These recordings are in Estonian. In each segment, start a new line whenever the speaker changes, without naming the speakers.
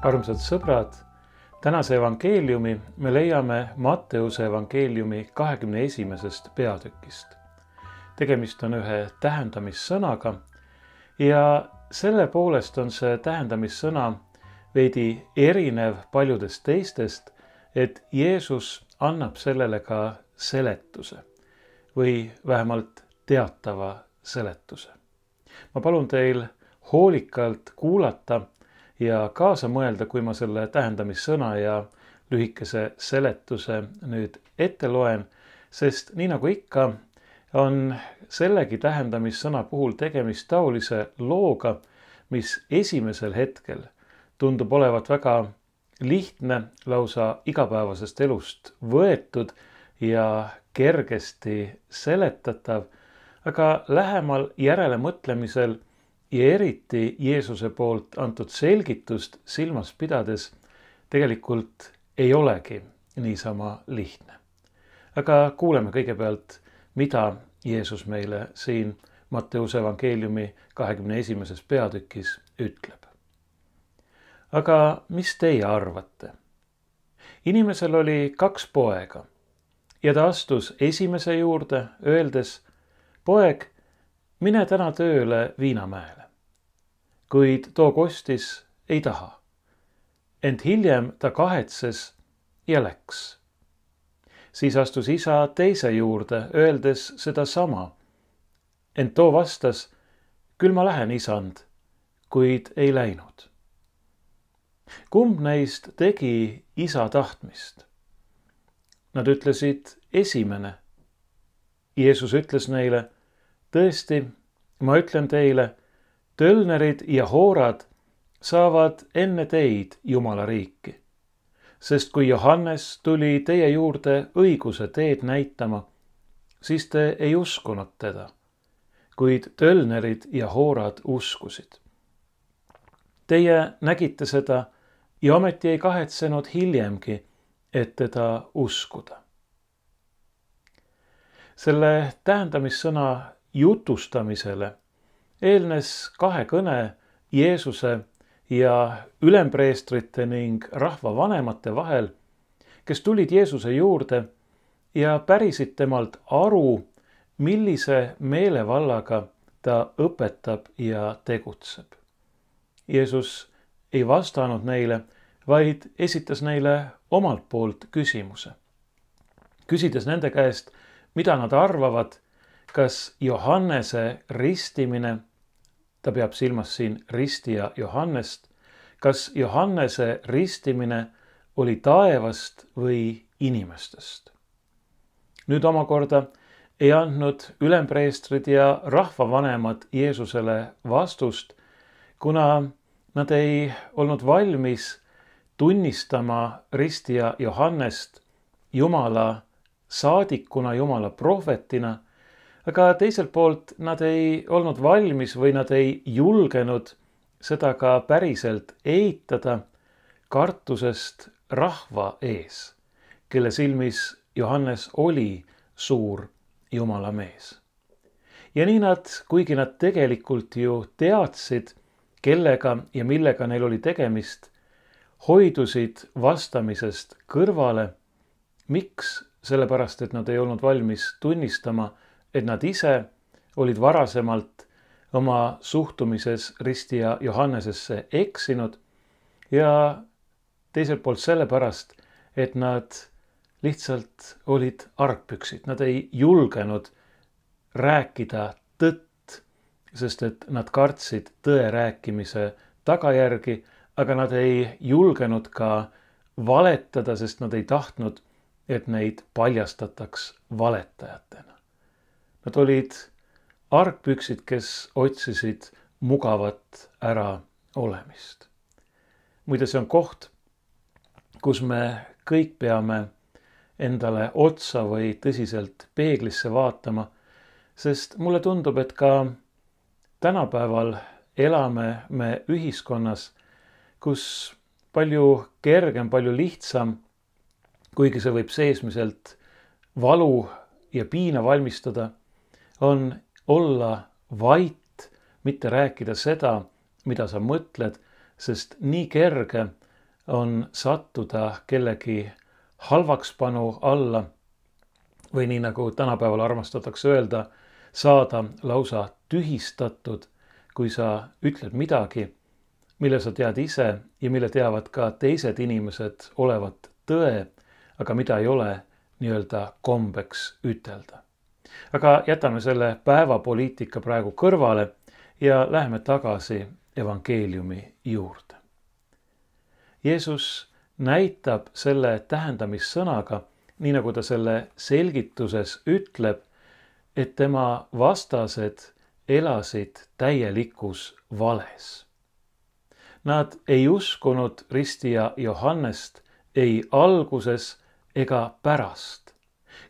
armsad sõbrad, tänase evangeeliumi me leiame Matteuse evangeeliumi kahekümne esimesest peatükist. tegemist on ühe tähendamissõnaga ja selle poolest on see tähendamissõna veidi erinev paljudest teistest, et Jeesus annab sellele ka seletuse või vähemalt teatava seletuse. ma palun teil hoolikalt kuulata ja kaasa mõelda, kui ma selle tähendamissõna ja lühikese seletuse nüüd ette loen, sest nii nagu ikka, on sellegi tähendamissõna puhul tegemist taolise looga, mis esimesel hetkel tundub olevat väga lihtne, lausa igapäevasest elust võetud ja kergesti seletatav, aga lähemal järelemõtlemisel ja eriti Jeesuse poolt antud selgitust silmas pidades tegelikult ei olegi niisama lihtne. aga kuuleme kõigepealt, mida Jeesus meile siin Matteuse evangeeliumi kahekümne esimeses peatükis ütleb. aga mis teie arvate? inimesel oli kaks poega ja ta astus esimese juurde, öeldes poeg, mine täna tööle Viinamäele kuid too kostis ei taha. ent hiljem ta kahetses ja läks. siis astus isa teise juurde, öeldes sedasama. ent too vastas, küll ma lähen, isand, kuid ei läinud. kumb neist tegi isa tahtmist? Nad ütlesid esimene. Jeesus ütles neile, tõesti, ma ütlen teile tölnerid ja hoorad saavad enne teid Jumala riiki. sest kui Johannes tuli teie juurde õiguse teed näitama, siis te ei uskunud teda, kuid tölnerid ja hoorad uskusid. Teie nägite seda ja ometi ei kahetsenud hiljemgi, et teda uskuda. selle tähendamissõna jutustamisele eelnes kahe kõne Jeesuse ja ülempreestrite ning rahvavanemate vahel, kes tulid Jeesuse juurde ja pärisid temalt aru, millise meelevallaga ta õpetab ja tegutseb. Jeesus ei vastanud neile, vaid esitas neile omalt poolt küsimuse. küsides nende käest, mida nad arvavad, kas Johannese ristimine ta peab silmas siin ristija Johannest, kas Johannese ristimine oli taevast või inimestest. nüüd omakorda ei andnud ülempreestrid ja rahvavanemad Jeesusele vastust, kuna nad ei olnud valmis tunnistama ristija Johannest Jumala saadikuna, Jumala prohvetina aga teiselt poolt nad ei olnud valmis või nad ei julgenud seda ka päriselt eitada kartusest rahva ees, kelle silmis Johannes oli suur jumala mees. ja nii nad, kuigi nad tegelikult ju teadsid, kellega ja millega neil oli tegemist, hoidusid vastamisest kõrvale. miks? sellepärast, et nad ei olnud valmis tunnistama et nad ise olid varasemalt oma suhtumises Risti ja Johannesesse eksinud ja teiselt poolt sellepärast, et nad lihtsalt olid argpüksid, nad ei julgenud rääkida tõtt, sest et nad kartsid tõe rääkimise tagajärgi, aga nad ei julgenud ka valetada, sest nad ei tahtnud, et neid paljastataks valetajatena. Nad olid argpüksid, kes otsisid mugavat äraolemist. muide, see on koht, kus me kõik peame endale otsa või tõsiselt peeglisse vaatama, sest mulle tundub, et ka tänapäeval elame me ühiskonnas, kus palju kergem, palju lihtsam, kuigi see võib seesmiselt valu ja piina valmistada on olla vait, mitte rääkida seda, mida sa mõtled, sest nii kerge on sattuda kellegi halvakspanu alla või nii nagu tänapäeval armastatakse öelda, saada lausa tühistatud, kui sa ütled midagi, mille sa tead ise ja mille teavad ka teised inimesed olevat tõe, aga mida ei ole nii-öelda kombeks ütelda aga jätame selle päevapoliitika praegu kõrvale ja läheme tagasi evangeeliumi juurde. Jeesus näitab selle tähendamissõnaga, nii nagu ta selle selgituses ütleb, et tema vastased elasid täielikus vales. Nad ei uskunud Risti ja Johannest ei alguses ega pärast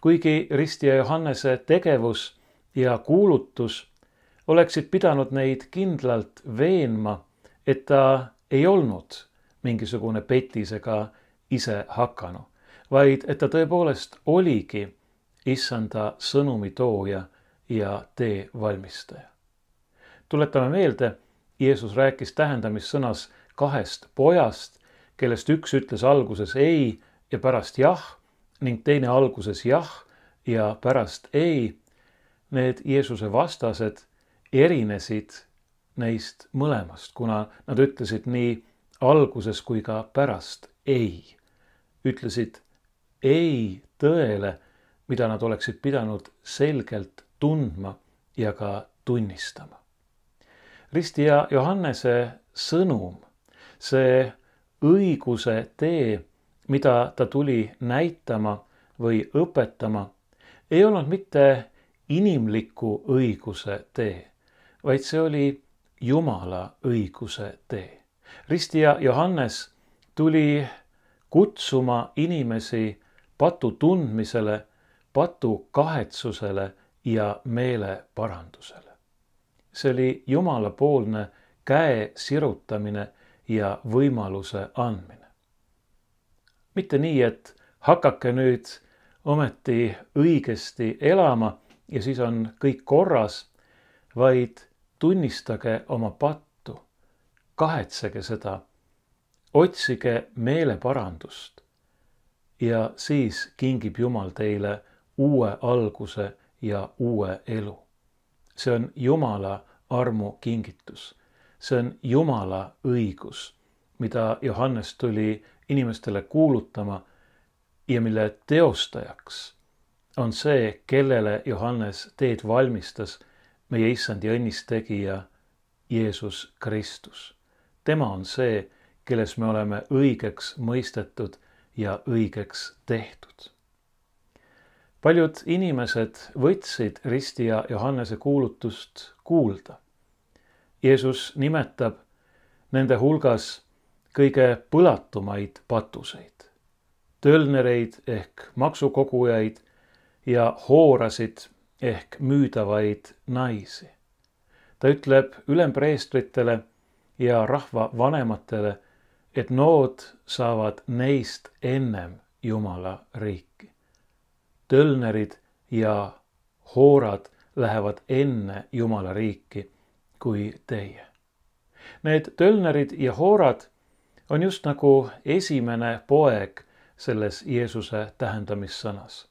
kuigi Ristja Johannese tegevus ja kuulutus oleksid pidanud neid kindlalt veenma, et ta ei olnud mingisugune petisega ise hakanu, vaid et ta tõepoolest oligi issanda sõnumi tooja ja tee valmistaja. tuletame meelde, Jeesus rääkis tähendamissõnas kahest pojast, kellest üks ütles alguses ei ja pärast jah ning teine alguses jah ja pärast ei, need Jeesuse vastased erinesid neist mõlemast, kuna nad ütlesid nii alguses kui ka pärast ei. ütlesid ei tõele, mida nad oleksid pidanud selgelt tundma ja ka tunnistama. Risti ja Johannese sõnum, see õiguse tee mida ta tuli näitama või õpetama, ei olnud mitte inimliku õiguse tee, vaid see oli Jumala õiguse tee. Risti ja Johannes tuli kutsuma inimesi patu tundmisele, patu kahetsusele ja meeleparandusele. see oli Jumala poolne käe sirutamine ja võimaluse andmine mitte nii, et hakake nüüd ometi õigesti elama ja siis on kõik korras, vaid tunnistage oma pattu, kahetsege seda, otsige meeleparandust ja siis kingib Jumal teile uue alguse ja uue elu. see on Jumala armukingitus, see on Jumala õigus, mida Johannes tuli inimestele kuulutama ja mille teostajaks on see, kellele Johannes teed valmistas, meie issandi õnnistegija Jeesus Kristus. tema on see, kelles me oleme õigeks mõistetud ja õigeks tehtud. paljud inimesed võtsid risti ja Johannese kuulutust kuulda. Jeesus nimetab nende hulgas kõige põlatumaid patuseid, tölnereid ehk maksukogujaid ja hoorasid ehk müüdavaid naisi. ta ütleb ülempreestritele ja rahva vanematele, et nood saavad neist ennem Jumala riiki. tölnerid ja hoorad lähevad enne Jumala riiki kui teie. Need tölnerid ja hoorad on just nagu esimene poeg selles Jeesuse tähendamissõnas.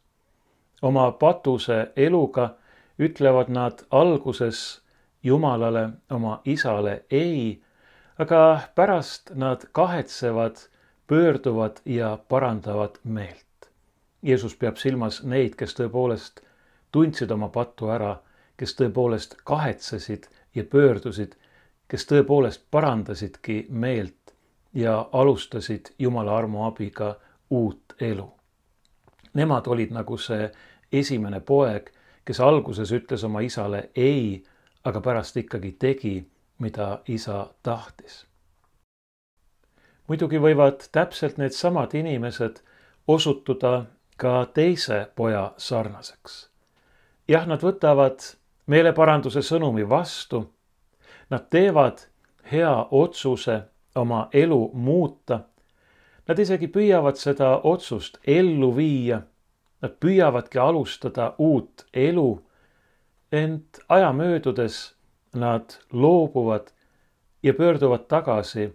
oma patuse eluga ütlevad nad alguses Jumalale, oma isale ei, aga pärast nad kahetsevad, pöörduvad ja parandavad meelt. Jeesus peab silmas neid, kes tõepoolest tundsid oma pattu ära, kes tõepoolest kahetsesid ja pöördusid, kes tõepoolest parandasidki meelt ja alustasid Jumala armu abiga uut elu. Nemad olid nagu see esimene poeg, kes alguses ütles oma isale ei, aga pärast ikkagi tegi, mida isa tahtis. muidugi võivad täpselt needsamad inimesed osutuda ka teise poja sarnaseks. jah, nad võtavad meeleparanduse sõnumi vastu. Nad teevad hea otsuse oma elu muuta. Nad isegi püüavad seda otsust ellu viia. Nad püüavadki alustada uut elu. ent aja möödudes nad loobuvad ja pöörduvad tagasi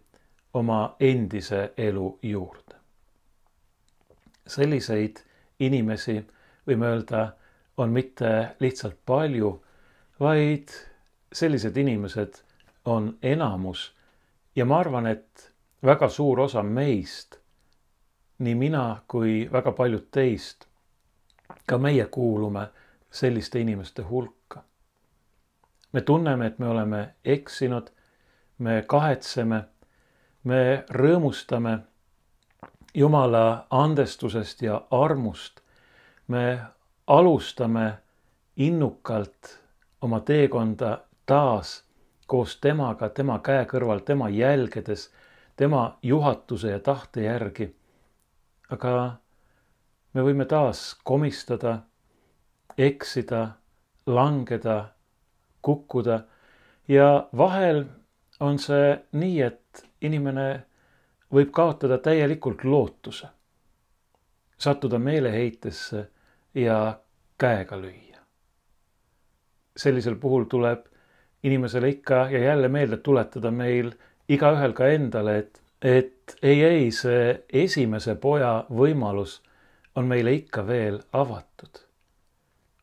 oma endise elu juurde. selliseid inimesi võime öelda, on mitte lihtsalt palju, vaid sellised inimesed on enamus ja ma arvan, et väga suur osa meist, nii mina kui väga paljud teist, ka meie kuulume selliste inimeste hulka. me tunneme, et me oleme eksinud, me kahetseme, me rõõmustame Jumala andestusest ja armust. me alustame innukalt oma teekonda taas koos temaga, tema käe kõrval, tema jälgedes, tema juhatuse ja tahte järgi. aga me võime taas komistada, eksida, langeda, kukkuda ja vahel on see nii, et inimene võib kaotada täielikult lootuse, sattuda meeleheitesse ja käega lüüa. sellisel puhul tuleb inimesele ikka ja jälle meelde tuletada meil igaühel ka endale, et, et ei, ei, see esimese poja võimalus on meile ikka veel avatud.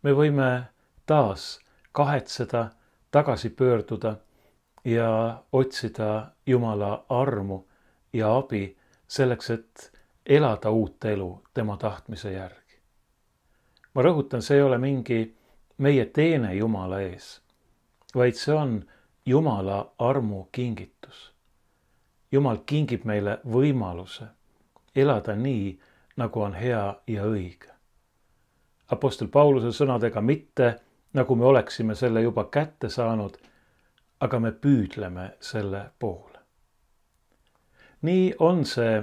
me võime taas kahetseda, tagasi pöörduda ja otsida Jumala armu ja abi selleks, et elada uut elu tema tahtmise järgi. ma rõhutan, see ei ole mingi meie teene Jumala ees vaid see on Jumala armu kingitus. Jumal kingib meile võimaluse elada nii, nagu on hea ja õige. Apostel Pauluse sõnadega mitte, nagu me oleksime selle juba kätte saanud, aga me püüdleme selle poole. nii on see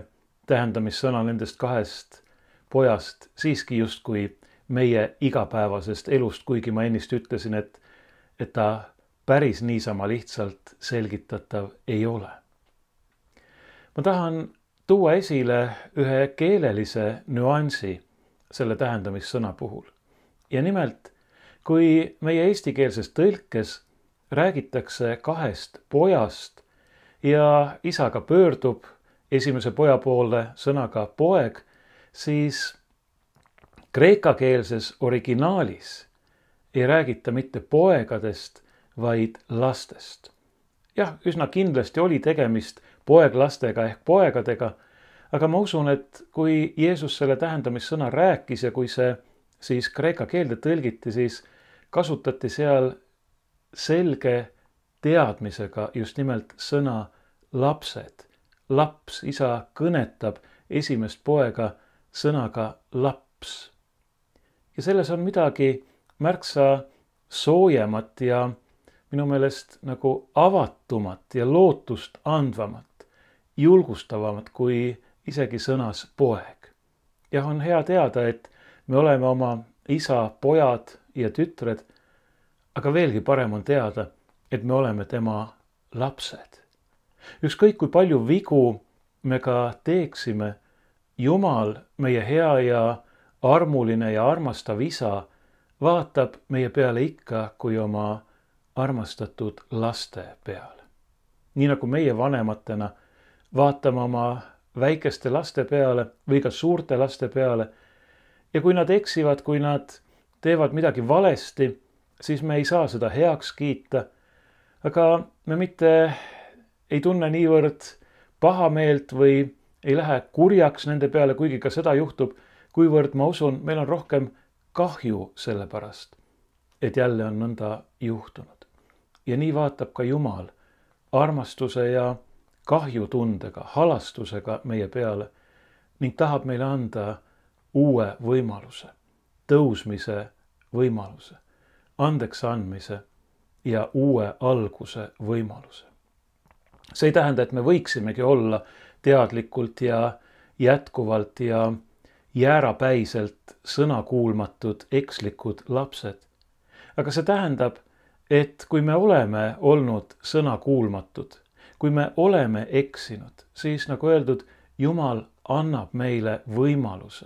tähendamissõna nendest kahest pojast siiski justkui meie igapäevasest elust, kuigi ma ennist ütlesin, et, et ta päris niisama lihtsalt selgitatav ei ole. ma tahan tuua esile ühe keelelise nüansi selle tähendamissõna puhul ja nimelt, kui meie eestikeelses tõlkes räägitakse kahest pojast ja isa ka pöördub esimese poja poole sõnaga poeg, siis kreekakeelses originaalis ei räägita mitte poegadest vaid lastest. jah, üsna kindlasti oli tegemist poeglastega ehk poegadega, aga ma usun, et kui Jeesus selle tähendamissõna rääkis ja kui see siis kreeka keelde tõlgiti, siis kasutati seal selge teadmisega just nimelt sõna lapsed. laps, isa kõnetab esimest poega sõnaga laps. ja selles on midagi märksa soojemat ja minu meelest nagu avatumat ja lootust andvamat, julgustavamat kui isegi sõnas poeg. jah, on hea teada, et me oleme oma isa pojad ja tütred, aga veelgi parem on teada, et me oleme tema lapsed. ükskõik kui palju vigu me ka teeksime, Jumal, meie hea ja armuline ja armastav isa, vaatab meie peale ikka kui oma armastatud laste peal. nii nagu meie vanematena vaatame oma väikeste laste peale või ka suurte laste peale. ja kui nad eksivad, kui nad teevad midagi valesti, siis me ei saa seda heaks kiita. aga me mitte ei tunne niivõrd pahameelt või ei lähe kurjaks nende peale, kuigi ka seda juhtub, kuivõrd ma usun, meil on rohkem kahju selle pärast, et jälle on nõnda juhtunud ja nii vaatab ka Jumal armastuse ja kahjutundega, halastusega meie peale ning tahab meile anda uue võimaluse, tõusmise võimaluse, andeks andmise ja uue alguse võimaluse. see ei tähenda, et me võiksimegi olla teadlikult ja jätkuvalt ja jäärapäiselt sõnakuulmatud ekslikud lapsed. aga see tähendab, et kui me oleme olnud sõnakuulmatud, kui me oleme eksinud, siis nagu öeldud, Jumal annab meile võimaluse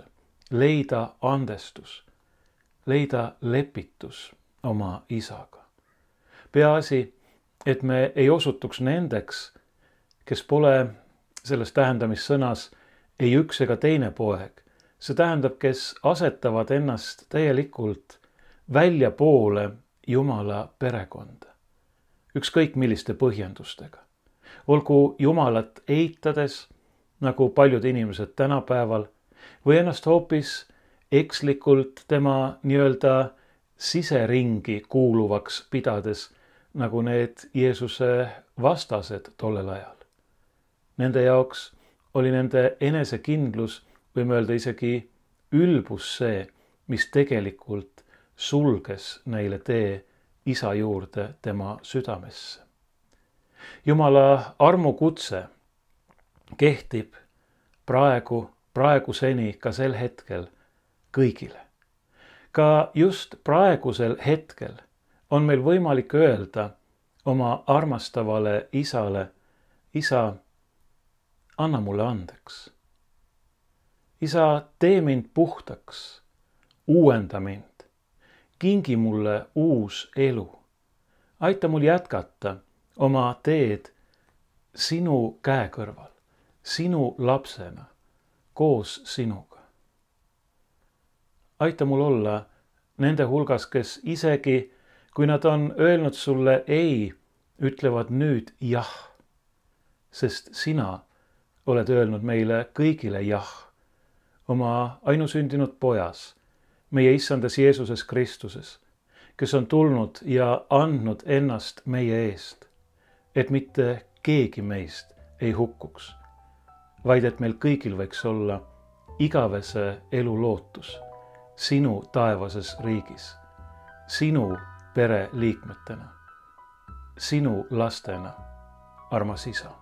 leida andestus, leida lepitus oma isaga. peaasi, et me ei osutuks nendeks, kes pole selles tähendamissõnas ei üks ega teine poeg, see tähendab, kes asetavad ennast täielikult väljapoole Jumala perekonda, ükskõik milliste põhjendustega. olgu Jumalat eitades, nagu paljud inimesed tänapäeval, või ennast hoopis ekslikult tema nii-öelda siseringi kuuluvaks pidades, nagu need Jeesuse vastased tollel ajal. Nende jaoks oli nende enesekindlus, võime öelda isegi ülbus see, mis tegelikult sulges neile tee isa juurde tema südamesse. jumala armukutse kehtib praegu, praeguseni ka sel hetkel kõigile. ka just praegusel hetkel on meil võimalik öelda oma armastavale isale, isa, anna mulle andeks. isa, tee mind puhtaks, uuenda mind kingi mulle uus elu. aita mul jätkata oma teed sinu käe kõrval, sinu lapsena, koos sinuga. aita mul olla nende hulgas, kes isegi kui nad on öelnud sulle ei, ütlevad nüüd jah. sest sina oled öelnud meile kõigile jah oma ainusündinud pojas meie issandas Jeesuses Kristuses, kes on tulnud ja andnud ennast meie eest, et mitte keegi meist ei hukkuks, vaid et meil kõigil võiks olla igavese elu lootus sinu taevases riigis, sinu pereliikmetena, sinu lastena, armas isa